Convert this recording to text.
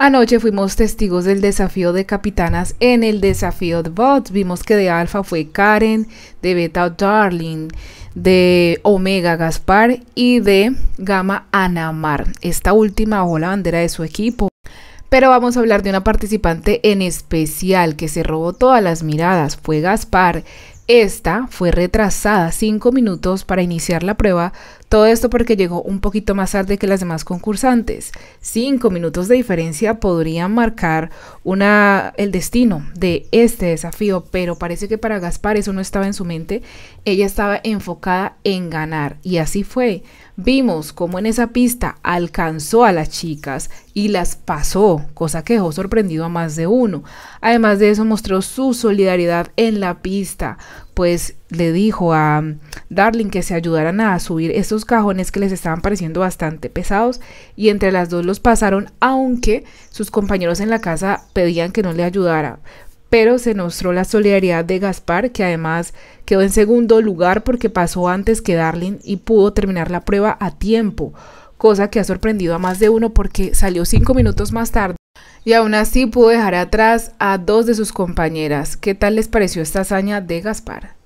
Anoche fuimos testigos del desafío de capitanas en el desafío de bots. Vimos que de Alfa fue Karen, de Beta Darling, de Omega Gaspar y de Gama Anamar. Esta última bajó la bandera de su equipo. Pero vamos a hablar de una participante en especial que se robó todas las miradas. Fue Gaspar. Esta fue retrasada 5 minutos para iniciar la prueba todo esto porque llegó un poquito más tarde que las demás concursantes. Cinco minutos de diferencia podrían marcar el destino de este desafío, pero parece que para Gaspar eso no estaba en su mente. Ella estaba enfocada en ganar y así fue. Vimos cómo en esa pista alcanzó a las chicas y las pasó, cosa que dejó sorprendido a más de uno. Además de eso mostró su solidaridad en la pista, pues le dijo a Darling que se ayudaran a subir estos cajones que les estaban pareciendo bastante pesados y entre las dos los pasaron aunque sus compañeros en la casa pedían que no le ayudara. Pero se mostró la solidaridad de Gaspar, que además quedó en segundo lugar porque pasó antes que Darling y pudo terminar la prueba a tiempo, cosa que ha sorprendido a más de uno porque salió cinco minutos más tarde y aún así pudo dejar atrás a dos de sus compañeras. ¿Qué tal les pareció esta hazaña de Gaspar?